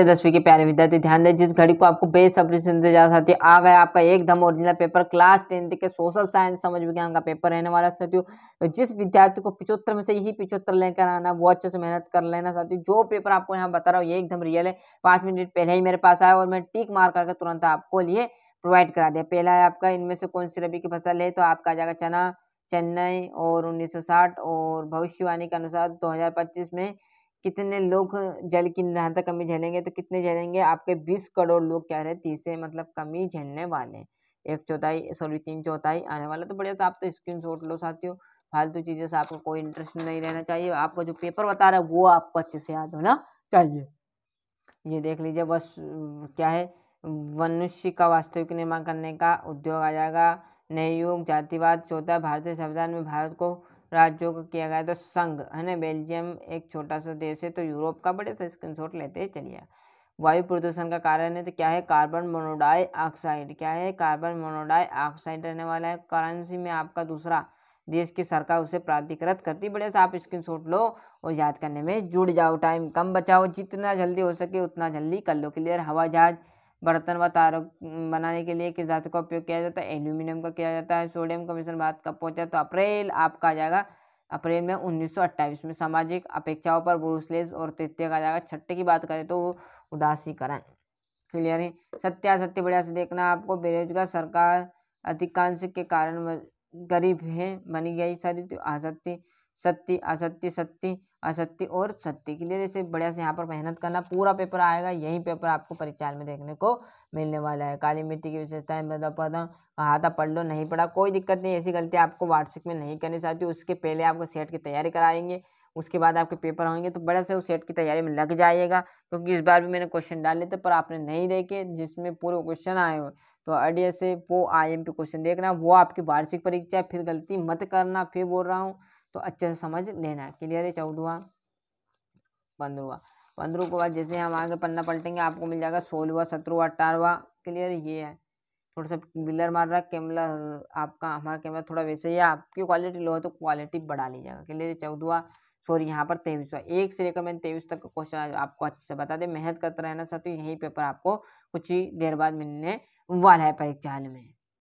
नमस्ते दसवीं के प्यारे विद्यार्थी ध्यान दें जिस घड़ी को आपको बेसब्री से इंतजार साथी आ गया आपका एकदम ओरिजिनल पेपर क्लास टेंथ के सोशल साइंस समझ विज्ञान का पेपर रहने वाला साथियों तो जिस विद्यार्थी को पिछहत्तर में से यही पिछहत्तर लेकर आना वो अच्छे से मेहनत कर लेना साथियों जो पेपर आपको यहाँ बता रहा हूँ ये एकदम रियल है पाँच मिनट पहले ही मेरे पास आया और मैं टीक मार करके तुरंत आपको लिए प्रोवाइड करा दिया पहला है आपका इनमें से कौन सी रबी की फसल है तो आपका आ जाएगा चना चेन्नई और 1960 और भविष्यवाणी के अनुसार 2025 में कितने लोग जल की निर्धारित कमी झेलेंगे तो कितने झेलेंगे आपके बीस करोड़ लोग क्या रहे तीसरे मतलब कमी झेलने वाले हैं एक चौथाई सॉरी तीन चौथाई आने वाला तो बढ़िया तो आप तो स्क्रीन शॉट लो साथियों फालतू चीज़ें से आपको कोई इंटरेस्ट नहीं रहना चाहिए आपको जो पेपर बता रहा है वो आपको अच्छे से याद होना चाहिए ये देख लीजिए बस क्या है मनुष्य का वास्तविक निर्माण करने का उद्योग आ जाएगा नए युग जातिवाद चौथा भारतीय संविधान में भारत को राज्यों को किया गया तो संघ है ना बेल्जियम एक छोटा सा देश है तो यूरोप का बड़े सा स्क्रीनशॉट लेते चलिए वायु प्रदूषण का कारण है तो क्या है कार्बन ऑक्साइड क्या है कार्बन ऑक्साइड रहने वाला है करेंसी में आपका दूसरा देश की सरकार उसे प्राधिकृत करती बड़े से आप स्क्रीन शॉट लो और याद करने में जुड़ जाओ टाइम कम बचाओ जितना जल्दी हो सके उतना जल्दी कर लो क्लियर हवा जहाज़ बर्तन व तार बनाने के लिए किस धातु का उपयोग किया जाता है एल्यूमिनियम का किया जाता है सोडियम कमीशन भारत कब पहुंचा तो अप्रैल आपका आ जाएगा अप्रैल में उन्नीस में सामाजिक अपेक्षाओं पर ब्रूसलेस और तृतीय का जाएगा छठे की बात करें तो उदासी क्लियर है सत्या सत्य बढ़िया से देखना आपको बेरोजगार सरकार अधिकांश के कारण गरीब है बनी गई सारी तो असत्य सत्य असत्य सत्य असत्य और सत्य के लिए जैसे बढ़िया से यहाँ पर मेहनत करना पूरा पेपर आएगा यही पेपर आपको परीक्षा में देखने को मिलने वाला है काली मिट्टी की विशेषताएं मतलब कहा था पढ़ लो नहीं पढ़ा कोई दिक्कत नहीं ऐसी गलती आपको व्हाट्सएप में नहीं करनी चाहती उसके पहले आपको सेट की तैयारी कराएंगे उसके बाद आपके पेपर होंगे तो बड़ा से उस सेट की तैयारी में लग जाइएगा क्योंकि इस बार भी मैंने क्वेश्चन डाले थे पर आपने नहीं देखे जिसमें पूरे क्वेश्चन आए हुए तो अडिया से वो आई एम पी क्वेश्चन देखना वो आपकी वार्षिक परीक्षा फिर गलती मत करना फिर बोल रहा हूँ तो अच्छे से समझ लेना है क्लियर है चौदवा पंद्रवा पंद्रह के बाद जैसे हम आगे पन्ना पलटेंगे आपको मिल जाएगा सोलहवा सत्रहवा अठारहवा क्लियर ये है थोड़ा सा बिलर मार रहा है कैमरा आपका हमारा कैमरा थोड़ा वैसे ही है आपकी क्वालिटी लो है तो क्वालिटी बढ़ा लीजिएगा क्लियर चौदवा सॉरी यहाँ पर तेईसवा एक से लेकर मैंने तेईस तक का क्वेश्चन आपको अच्छे से बता दें मेहनत करते रहना साथियों यही पेपर आपको कुछ ही देर बाद मिलने वाला है परीक्षा में